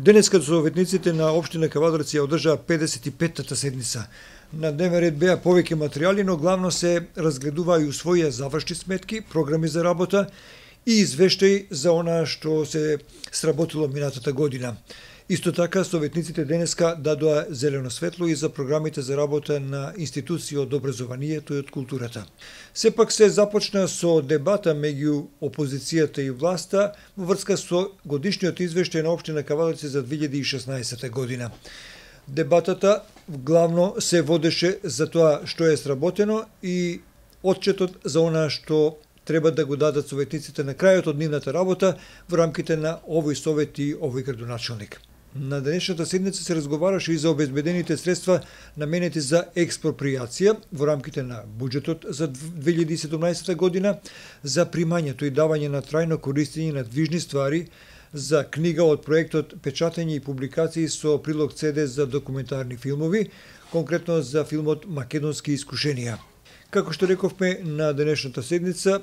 Денеска советниците на Обштина Кавадраци ја одржаа 55-та седница. На дневен ред беа повеќе материјали, но главно се разгледуваа и усвоија завршни сметки, програми за работа и извештаи за она што се сработило минатата година. Исто така, советниците денеска дадоа зелено светло и за програмите за работа на институции од образованието и од културата. Сепак се започна со дебата меѓу опозицијата и власта во врска со годишниот извештај на Обштина Кавалици за 2016 година. Дебатата главно се водеше за тоа што е сработено и отчетот за она што треба да го дадат советниците на крајот од нивната работа во рамките на овој совет и овој градоначалник. На денешната седница се разговараше и за обезбедените средства наменети за експроприација во рамките на буџетот за 2017 година, за примањето и давање на трајно користење на движни ствари, за книга од проектот Печатење и публикации со прилог CD за документарни филмови, конкретно за филмот Македонски искушенија. Како што рековме на денешната седница,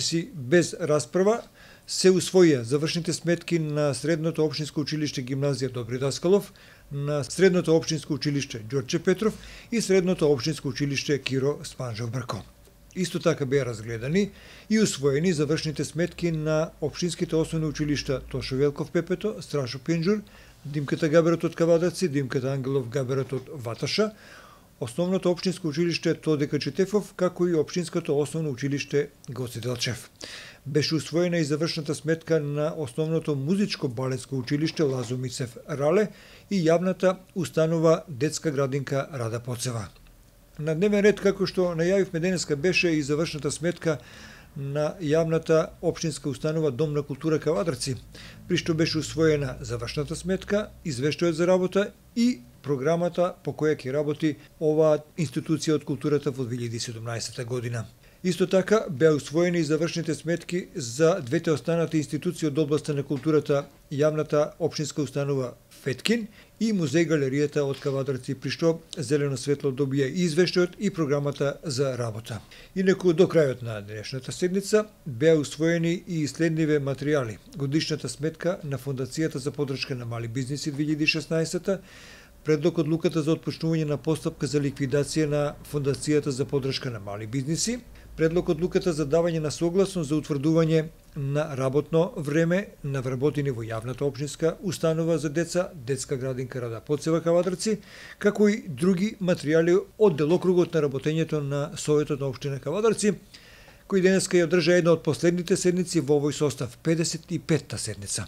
си без расправа, се усвоија завршните сметки на Средното општинско училиште гимназија Добри Даскалов, на Средното општинско училиште Ѓорче Петров и Средното општинско училиште Киро Спанжов Брко. Исто така беа разгледани и усвоени завршните сметки на општинските основни училишта Тошо Велков Пепето, Страшо Пенџур, Димката Габерот од Кавадаци, Димката Ангелов Габерот од Ваташа, основното општинско училиште Тодека Четефов, како и општинското основно училиште Гоце Делчев. Беше усвоена и завршната сметка на основното музичко балетско училиште Лазо Мицев Рале и јавната установа детска градинка Рада Поцева. На дневен ред, како што најавивме денеска, беше и завршната сметка на јавната општинска установа Дом на култура Кавадрци, при што беше усвоена завршната сметка, извештајот за работа и програмата по која ќе работи оваа институција од културата во 2017 година. Исто така беа усвоени и завршните сметки за двете останати институции од областта на културата, јавната општинска установа Феткин и музеј галеријата од Кавадарци при што зелено светло добија извештајот и програмата за работа. Инаку до крајот на денешната седница беа усвоени и следниве материјали: годишната сметка на Фондацијата за подршка на мали бизниси 2016 предлог од луката за отпочнување на постапка за ликвидација на Фондацијата за подршка на мали бизниси, предлог од луката за давање на согласност за утврдување на работно време на вработени во јавната општинска установа за деца, детска градинка Рада Поцева Кавадарци, како и други материјали од делокругот на работењето на Советот на обшчина Кавадарци, кој денеска ја одржа една од последните седници во овој состав, 55-та седница.